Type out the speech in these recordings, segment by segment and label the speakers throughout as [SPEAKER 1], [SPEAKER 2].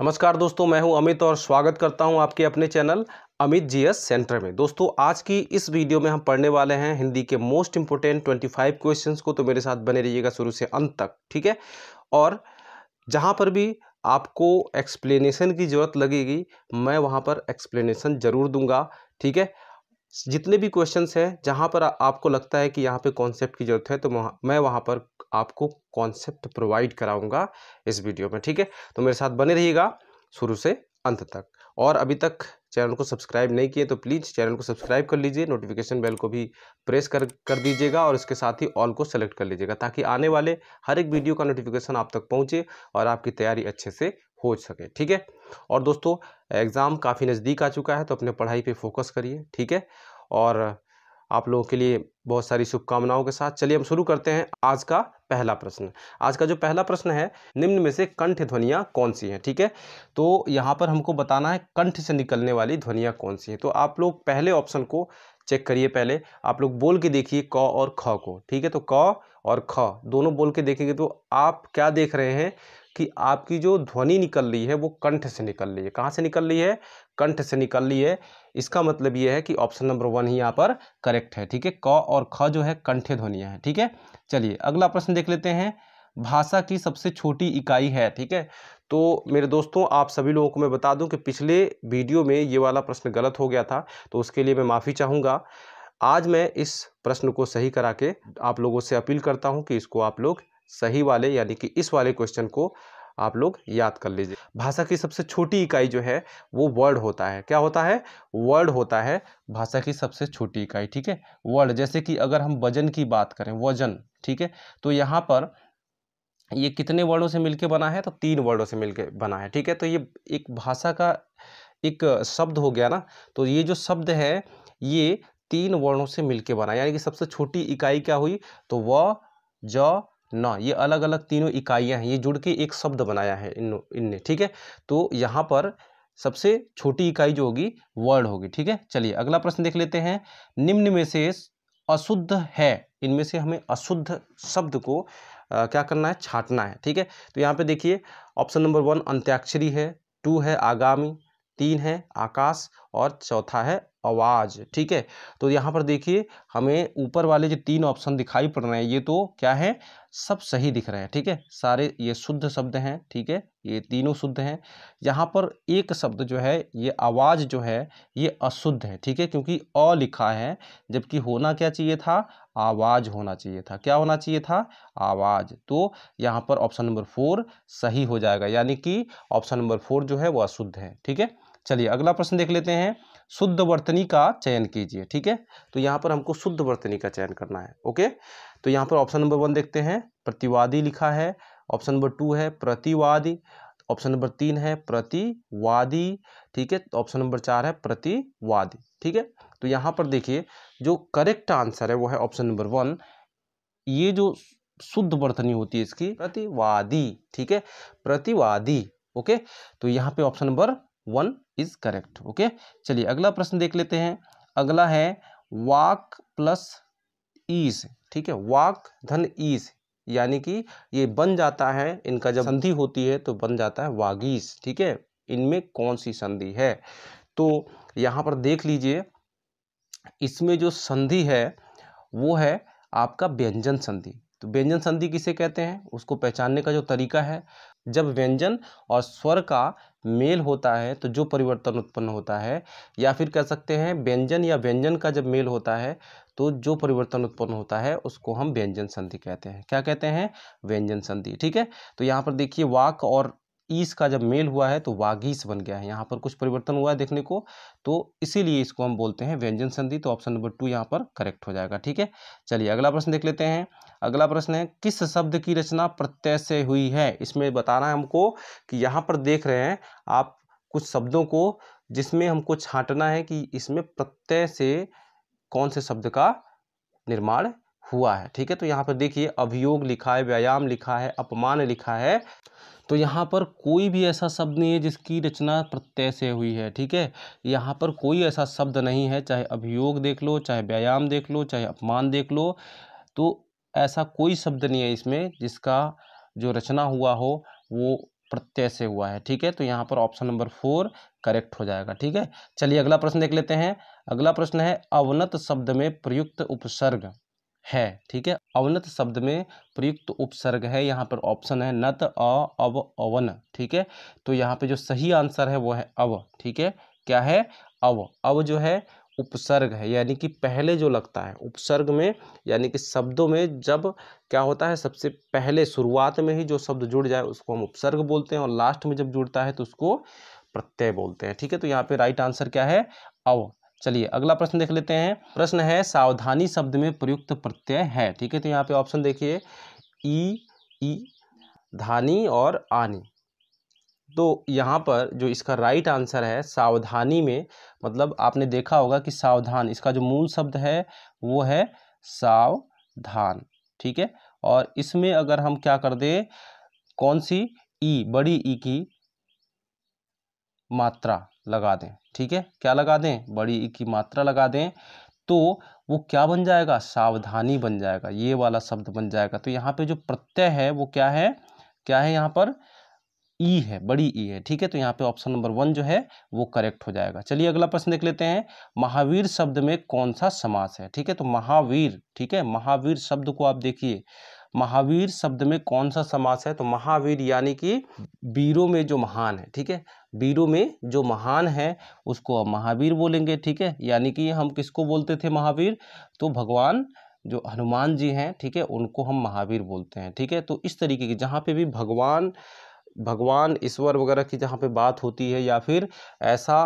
[SPEAKER 1] नमस्कार दोस्तों मैं हूं अमित और स्वागत करता हूं आपके अपने चैनल अमित जीएस सेंटर में दोस्तों आज की इस वीडियो में हम पढ़ने वाले हैं हिंदी के मोस्ट इंपोर्टेंट 25 क्वेश्चन को तो मेरे साथ बने रहिएगा शुरू से अंत तक ठीक है और जहां पर भी आपको एक्सप्लेनेशन की ज़रूरत लगेगी मैं वहाँ पर एक्सप्लेनेशन ज़रूर दूंगा ठीक है जितने भी क्वेश्चंस हैं जहाँ पर आपको लगता है कि यहाँ पे कॉन्सेप्ट की ज़रूरत है तो वहाँ मैं वहाँ पर आपको कॉन्सेप्ट प्रोवाइड कराऊंगा इस वीडियो में ठीक है तो मेरे साथ बने रहिएगा शुरू से अंत तक और अभी तक चैनल को सब्सक्राइब नहीं किए तो प्लीज़ चैनल को सब्सक्राइब कर लीजिए नोटिफिकेशन बेल को भी प्रेस कर कर दीजिएगा और इसके साथ ही ऑल को सेलेक्ट कर लीजिएगा ताकि आने वाले हर एक वीडियो का नोटिफिकेशन आप तक पहुँचे और आपकी तैयारी अच्छे से हो सके ठीक है और दोस्तों एग्ज़ाम काफ़ी नज़दीक आ चुका है तो अपने पढ़ाई पे फोकस करिए ठीक है और आप लोगों के लिए बहुत सारी शुभकामनाओं के साथ चलिए हम शुरू करते हैं आज का पहला प्रश्न आज का जो पहला प्रश्न है निम्न में से कंठ ध्वनियाँ कौन सी हैं ठीक है तो यहाँ पर हमको बताना है कंठ से निकलने वाली ध्वनियाँ कौन सी हैं तो आप लोग पहले ऑप्शन को चेक करिए पहले आप लोग बोल के देखिए क और ख को ठीक है तो क और ख दोनों बोल के देखेंगे तो आप क्या देख रहे हैं कि आपकी जो ध्वनि निकल रही है वो कंठ से निकल रही है कहाँ से निकल रही है कंठ से निकल रही है इसका मतलब ये है कि ऑप्शन नंबर वन ही यहाँ पर करेक्ट है ठीक है क और ख जो है कंठे ध्वनियाँ हैं ठीक है चलिए अगला प्रश्न देख लेते हैं भाषा की सबसे छोटी इकाई है ठीक है तो मेरे दोस्तों आप सभी लोगों को मैं बता दूं कि पिछले वीडियो में ये वाला प्रश्न गलत हो गया था तो उसके लिए मैं माफ़ी चाहूँगा आज मैं इस प्रश्न को सही करा के आप लोगों से अपील करता हूँ कि इसको आप लोग सही वाले यानी कि इस वाले क्वेश्चन को आप लोग याद कर लीजिए भाषा की सबसे छोटी इकाई जो है वो वर्ड होता है क्या होता है वर्ड होता है भाषा की सबसे छोटी इकाई ठीक है वर्ड जैसे कि अगर हम वजन की बात करें वजन ठीक है तो यहाँ पर ये कितने वर्डों से मिलके बना है तो तीन वर्डों से मिलके बना है ठीक है तो ये एक भाषा का एक शब्द हो गया ना तो ये जो शब्द है ये तीन वर्णों से मिलके बना यानी कि सबसे छोटी इकाई क्या हुई तो व ज ना ये अलग अलग तीनों इकाइयाँ हैं ये जुड़ के एक शब्द बनाया है इन इनने ठीक है तो यहाँ पर सबसे छोटी इकाई जो होगी वर्ड होगी ठीक है चलिए अगला प्रश्न देख लेते हैं निम्न में से अशुद्ध है इनमें से हमें अशुद्ध शब्द को आ, क्या करना है छाटना है ठीक है तो यहाँ पे देखिए ऑप्शन नंबर वन अंत्याक्षरी है टू है आगामी तीन है आकाश और चौथा है आवाज़ ठीक है तो यहाँ पर देखिए हमें ऊपर वाले जो तीन ऑप्शन दिखाई पड़ रहे हैं ये तो क्या है सब सही दिख रहे हैं ठीक है सारे ये शुद्ध शब्द हैं ठीक है ये तीनों शुद्ध हैं यहाँ पर एक शब्द जो है ये आवाज़ जो है ये अशुद्ध है ठीक है क्योंकि अ लिखा है जबकि होना क्या चाहिए था आवाज़ होना चाहिए था क्या होना चाहिए था आवाज़ तो यहाँ पर ऑप्शन नंबर फोर सही हो जाएगा यानी कि ऑप्शन नंबर फोर जो है वो अशुद्ध है ठीक है चलिए अगला प्रश्न देख लेते हैं शुद्ध वर्तनी का चयन कीजिए ठीक है तो यहाँ पर हमको शुद्ध वर्तनी का चयन करना है ओके तो यहाँ पर ऑप्शन नंबर वन देखते हैं प्रतिवादी लिखा है ऑप्शन नंबर टू है प्रतिवादी ऑप्शन नंबर तीन है प्रतिवादी ठीक है तो ऑप्शन नंबर चार है प्रतिवादी ठीक है तो यहाँ पर देखिए जो करेक्ट आंसर है वो है ऑप्शन नंबर वन ये जो शुद्ध वर्तनी होती है इसकी प्रतिवादी ठीक है प्रतिवादी ओके तो यहाँ पे option number one is correct okay चलिए अगला प्रश्न देख लेते हैं अगला है वाक प्लस ईज ठीक है वाक धन ईज यानी कि ये बन जाता है इनका जब संधि होती है तो बन जाता है वागीस ठीक है इनमें कौन सी संधि है तो यहाँ पर देख लीजिए इसमें जो संधि है वो है आपका व्यंजन संधि तो व्यंजन संधि किसे कहते हैं उसको पहचानने का जो तरीका है जब व्यंजन और स्वर का मेल होता है तो जो परिवर्तन उत्पन्न होता है या फिर कह सकते हैं व्यंजन या व्यंजन का जब मेल होता है तो जो परिवर्तन उत्पन्न होता है उसको हम व्यंजन संधि कहते हैं क्या कहते हैं व्यंजन संधि ठीक है तो यहाँ पर देखिए वाक और ईस का जब मेल हुआ है तो वागीस बन गया है यहाँ पर कुछ परिवर्तन हुआ है देखने को तो इसीलिए इसको हम बोलते हैं व्यंजन संधि तो ऑप्शन नंबर टू यहाँ पर करेक्ट हो जाएगा ठीक है चलिए अगला प्रश्न देख लेते हैं अगला प्रश्न है किस शब्द की रचना प्रत्यय से हुई है इसमें बताना है हमको कि यहाँ पर देख रहे हैं आप कुछ शब्दों को जिसमें हमको छांटना है कि इसमें प्रत्यय से कौन से शब्द का निर्माण हुआ है ठीक है तो यहाँ पर देखिए अभियोग लिखा है व्यायाम लिखा है अपमान लिखा है तो यहाँ पर कोई भी ऐसा शब्द नहीं है जिसकी रचना प्रत्यय से हुई है ठीक है यहाँ पर कोई ऐसा शब्द नहीं है चाहे अभियोग देख लो चाहे व्यायाम देख लो चाहे अपमान देख लो तो ऐसा कोई शब्द नहीं है इसमें जिसका जो रचना हुआ हो वो प्रत्यय से हुआ है ठीक है तो यहाँ पर ऑप्शन नंबर फोर करेक्ट हो जाएगा ठीक है चलिए अगला प्रश्न देख लेते हैं अगला प्रश्न है अवनत शब्द में प्रयुक्त उपसर्ग है ठीक है अवनत शब्द में प्रयुक्त उपसर्ग है यहाँ पर ऑप्शन है नत अ अव अवन ठीक है तो यहाँ पे जो सही आंसर है वो है अव ठीक है क्या है अव अव जो है उपसर्ग है यानी कि पहले जो लगता है उपसर्ग में यानी कि शब्दों में जब क्या होता है सबसे पहले शुरुआत में ही जो शब्द जुड़ जाए उसको हम उपसर्ग बोलते हैं और लास्ट में जब जुड़ता है तो उसको प्रत्यय बोलते हैं ठीक है तो यहाँ पे राइट आंसर क्या है अव चलिए अगला प्रश्न देख लेते हैं प्रश्न है सावधानी शब्द में प्रयुक्त प्रत्यय है ठीक है तो यहाँ पे ऑप्शन देखिए ई ई धानी और आनी तो यहाँ पर जो इसका राइट आंसर है सावधानी में मतलब आपने देखा होगा कि सावधान इसका जो मूल शब्द है वो है सावधान ठीक है और इसमें अगर हम क्या कर दें कौन सी ई e, बड़ी ई e की मात्रा लगा दें ठीक है क्या लगा दें बड़ी ई e की मात्रा लगा दें तो वो क्या बन जाएगा सावधानी बन जाएगा ये वाला शब्द बन जाएगा तो यहाँ पे जो प्रत्यय है वो क्या है क्या है यहाँ पर ई e है बड़ी ई e है ठीक है तो यहाँ पे ऑप्शन नंबर वन जो है वो करेक्ट हो जाएगा चलिए अगला प्रश्न देख लेते हैं महावीर शब्द में कौन सा समास है ठीक है तो महावीर ठीक है महावीर शब्द को आप देखिए महावीर शब्द में कौन सा समास है तो महावीर यानी कि वीरों में जो महान है ठीक है वीरों में जो महान है उसको अब महावीर बोलेंगे ठीक है यानी कि हम किसको बोलते थे महावीर तो भगवान जो हनुमान जी हैं ठीक है उनको हम महावीर बोलते हैं ठीक है तो इस तरीके की जहाँ पे भी भगवान भगवान ईश्वर वगैरह की जहाँ पे बात होती है या फिर ऐसा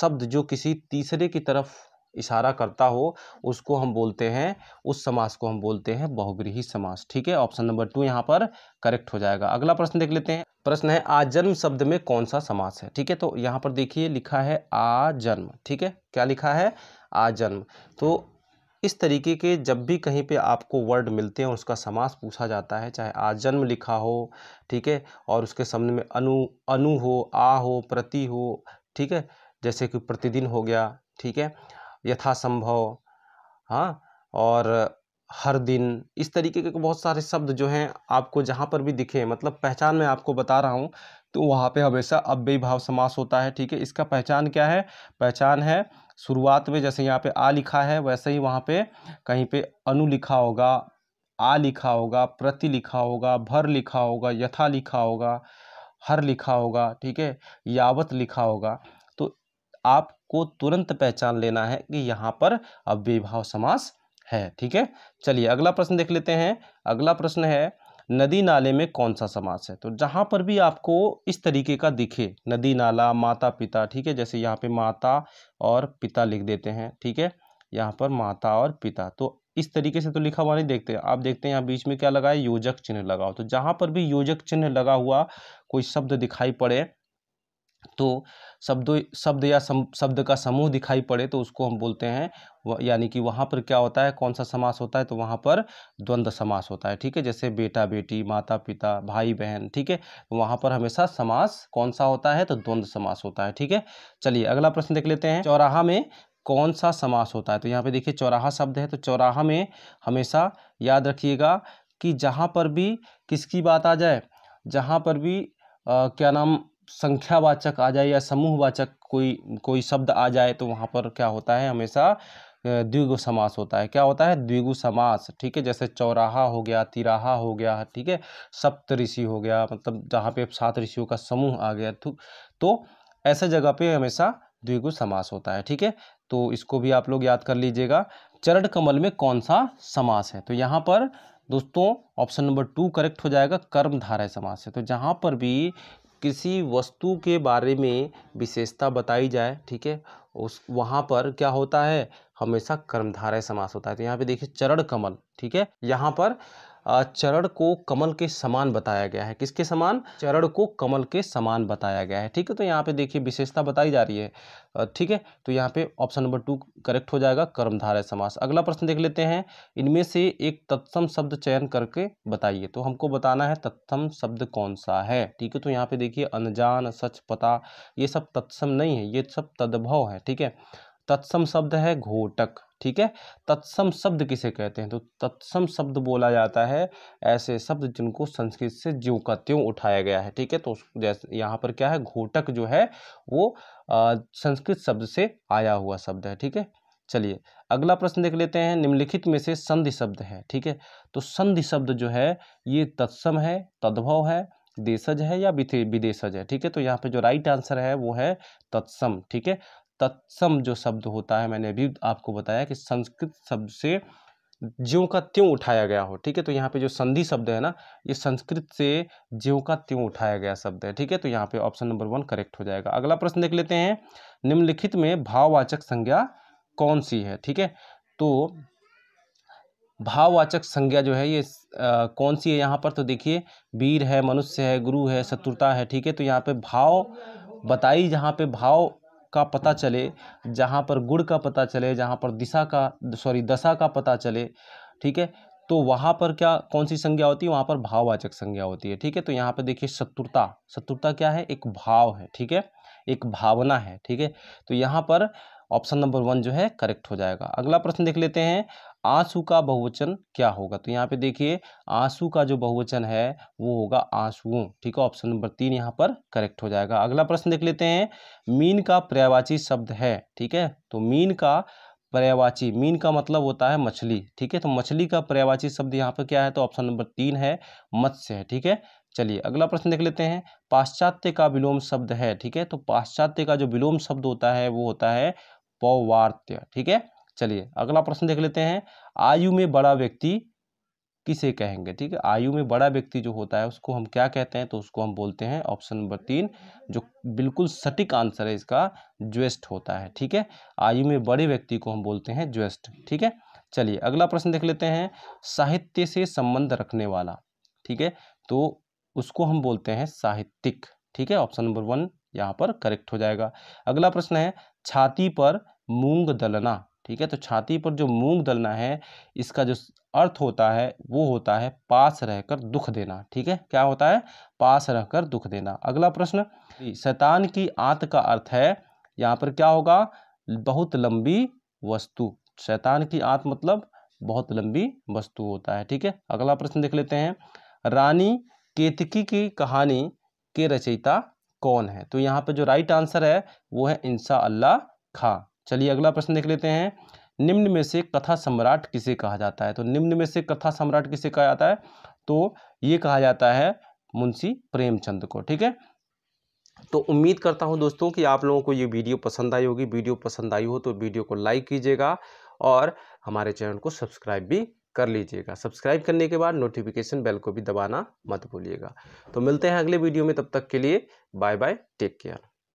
[SPEAKER 1] शब्द जो किसी तीसरे की तरफ इशारा करता हो उसको हम बोलते हैं उस समास को हम बोलते हैं बहुगृही समास ठीक है ऑप्शन नंबर टू यहाँ पर करेक्ट हो जाएगा अगला प्रश्न देख लेते हैं प्रश्न है आजन्म शब्द में कौन सा समास है ठीक है तो यहाँ पर देखिए लिखा है आजन्म ठीक है क्या लिखा है आजन्म तो इस तरीके के जब भी कहीं पे आपको वर्ड मिलते हैं उसका समास पूछा जाता है चाहे आज जन्म लिखा हो ठीक है और उसके सामने में अनु अनु हो आ हो प्रति हो ठीक है जैसे कि प्रतिदिन हो गया ठीक है यथासंभव हाँ और हर दिन इस तरीके के बहुत सारे शब्द जो हैं आपको जहाँ पर भी दिखे मतलब पहचान मैं आपको बता रहा हूँ तो वहाँ पे हमेशा अव्यय भाव समास होता है ठीक है इसका पहचान क्या है पहचान है शुरुआत में जैसे यहाँ पे आ लिखा है वैसे ही वहाँ पे कहीं पे अनु लिखा होगा आ लिखा होगा प्रति लिखा होगा भर लिखा होगा यथा लिखा होगा हर लिखा होगा ठीक है यावत लिखा होगा तो आपको तुरंत पहचान लेना है कि यहाँ पर अव्यभाव समास है ठीक है चलिए अगला प्रश्न देख लेते हैं अगला प्रश्न है नदी नाले में कौन सा समास है तो जहाँ पर भी आपको इस तरीके का दिखे नदी नाला माता पिता ठीक है जैसे यहाँ पे माता और पिता लिख देते हैं ठीक है यहाँ पर माता और पिता तो इस तरीके से तो लिखा हुआ नहीं देखते आप देखते हैं यहाँ बीच में क्या लगा है योजक चिन्ह लगाओ तो जहाँ पर भी योजक चिन्ह लगा हुआ कोई शब्द दिखाई पड़े तो शब्दों शब्द या शब्द का समूह दिखाई पड़े तो उसको हम बोलते हैं यानी कि वहाँ पर क्या होता है कौन सा समास होता है तो वहाँ पर द्वंद्व समास होता है ठीक है जैसे बेटा बेटी माता पिता भाई बहन ठीक है तो वहाँ पर हमेशा समास कौन सा होता है तो द्वंद्व समास होता है ठीक है चलिए अगला प्रश्न देख लेते हैं चौराहा में कौन सा समास होता है तो यहाँ पर देखिए चौराहा शब्द है तो चौराहा में हमेशा याद रखिएगा कि जहाँ पर भी किसकी बात आ जाए जहाँ पर भी क्या नाम संख्यावाचक आ जाए या समूहवाचक कोई कोई शब्द आ जाए तो वहाँ पर क्या होता है हमेशा द्विगु समास होता है क्या होता है द्विगु समास ठीक है जैसे चौराहा हो गया तिराहा हो गया ठीक है सप्त ऋषि हो गया मतलब जहाँ पे सात ऋषियों का समूह आ गया तो, तो ऐसे जगह पे हमेशा द्विगु समास होता है ठीक है तो इसको भी आप लोग याद कर लीजिएगा चरण कमल में कौन सा समास है तो यहाँ पर दोस्तों ऑप्शन नंबर टू करेक्ट हो जाएगा कर्मधारय समास है तो जहाँ पर भी किसी वस्तु के बारे में विशेषता बताई जाए ठीक है उस वहाँ पर क्या होता है हमेशा कर्मधारय समास होता है तो यहाँ पे देखिए चरण कमल ठीक है यहाँ पर चरण को कमल के समान बताया गया है किसके समान चरण को कमल के समान बताया गया है ठीक है तो यहाँ पे देखिए विशेषता बताई जा रही है ठीक है तो यहाँ पे ऑप्शन नंबर टू करेक्ट हो जाएगा कर्मधारय समास अगला प्रश्न देख लेते हैं इनमें से एक तत्सम शब्द चयन करके बताइए तो हमको बताना है तत्सम शब्द कौन सा है ठीक है तो यहाँ पे देखिए अनजान सच पता ये सब तत्सम नहीं है ये सब तद्भव है ठीक है तत्सम शब्द है घोटक ठीक है तत्सम शब्द किसे कहते हैं तो तत्सम शब्द बोला जाता है ऐसे शब्द जिनको संस्कृत से ज्यों का त्यों उठाया गया है ठीक है तो जैसे यहाँ पर क्या है घोटक जो है वो संस्कृत शब्द से आया हुआ शब्द है ठीक है चलिए अगला प्रश्न देख लेते हैं निम्नलिखित में से संधि शब्द है ठीक है तो संधि शब्द जो है ये तत्सम है तद्भव है देशज है या विदेशज है ठीक है तो यहाँ पे जो राइट आंसर है वो है तत्सम ठीक है तत्सम जो शब्द होता है मैंने अभी आपको बताया कि संस्कृत शब्द से ज्यों का त्यों उठाया गया हो ठीक है तो यहाँ पे जो संधि शब्द है ना ये संस्कृत से ज्यों का त्यों उठाया गया शब्द है ठीक है तो यहाँ पे ऑप्शन नंबर वन करेक्ट हो जाएगा अगला प्रश्न देख लेते हैं निम्नलिखित में भाववाचक संज्ञा कौन सी है ठीक है तो भाववाचक संज्ञा जो है ये आ, कौन सी है यहाँ पर तो देखिए वीर है मनुष्य है गुरु है शत्रुता है ठीक है तो यहाँ पे भाव बताई जहाँ पे भाव का पता चले जहाँ पर गुड़ का पता चले जहाँ पर दिशा का सॉरी दशा का पता चले ठीक है तो वहाँ पर क्या कौन सी संज्ञा होती है वहाँ पर भाववाचक संज्ञा होती है ठीक है तो यहाँ पर देखिए शत्रुता शत्रुता क्या है एक भाव है ठीक है एक भावना है ठीक है तो यहाँ पर ऑप्शन नंबर वन जो है करेक्ट हो जाएगा अगला प्रश्न देख लेते हैं आंसू का बहुवचन क्या होगा तो यहाँ पे देखिए आंसू का जो बहुवचन है वो होगा आंसुओं ठीक है ऑप्शन नंबर तीन यहाँ पर करेक्ट हो जाएगा अगला प्रश्न देख लेते हैं मीन का पर्यावाची शब्द है ठीक है तो मीन का पर्यावाची मीन का मतलब होता है मछली ठीक है तो मछली का पर्यावाची शब्द यहाँ पर क्या है तो ऑप्शन नंबर तीन है मत्स्य है ठीक है चलिए अगला प्रश्न देख लेते हैं पाश्चात्य का विलोम शब्द है ठीक है तो पाश्चात्य का जो विलोम शब्द होता है वो होता है पौवार्त्य ठीक है चलिए अगला प्रश्न देख लेते हैं आयु में बड़ा व्यक्ति किसे कहेंगे ठीक है आयु में बड़ा व्यक्ति जो होता है उसको हम क्या कहते हैं तो उसको हम बोलते हैं ऑप्शन नंबर तीन जो बिल्कुल सटीक आंसर है इसका ज्वेस्ट होता है ठीक है आयु में बड़े व्यक्ति को हम बोलते हैं ज्वेस्ट ठीक है चलिए अगला प्रश्न देख लेते हैं साहित्य से संबंध रखने वाला ठीक है तो उसको हम बोलते हैं साहित्यिक ठीक है ऑप्शन नंबर वन यहाँ पर करेक्ट हो जाएगा अगला प्रश्न है छाती पर मूंग दलना ठीक है तो छाती पर जो मूंग दलना है इसका जो अर्थ होता है वो होता है पास रहकर दुख देना ठीक है क्या होता है पास रहकर दुख देना अगला प्रश्न शैतान की आंत का अर्थ है यहाँ पर क्या होगा बहुत लंबी वस्तु शैतान की आंत मतलब बहुत लंबी वस्तु होता है ठीक है अगला प्रश्न देख लेते हैं रानी केतकी की कहानी के रचयिता कौन है तो यहाँ पर जो राइट आंसर है वो है इंसा अल्लाह खां चलिए अगला प्रश्न देख लेते हैं निम्न में से कथा सम्राट किसे कहा जाता है तो निम्न में से कथा सम्राट किसे कहा जाता है तो ये कहा जाता है मुंशी प्रेमचंद को ठीक है तो उम्मीद करता हूँ दोस्तों कि आप लोगों को ये वीडियो पसंद आई होगी वीडियो पसंद आई हो तो वीडियो को लाइक कीजिएगा और हमारे चैनल को सब्सक्राइब भी कर लीजिएगा सब्सक्राइब करने के बाद नोटिफिकेशन बेल को भी दबाना मत भूलिएगा तो मिलते हैं अगले वीडियो में तब तक के लिए बाय बाय टेक केयर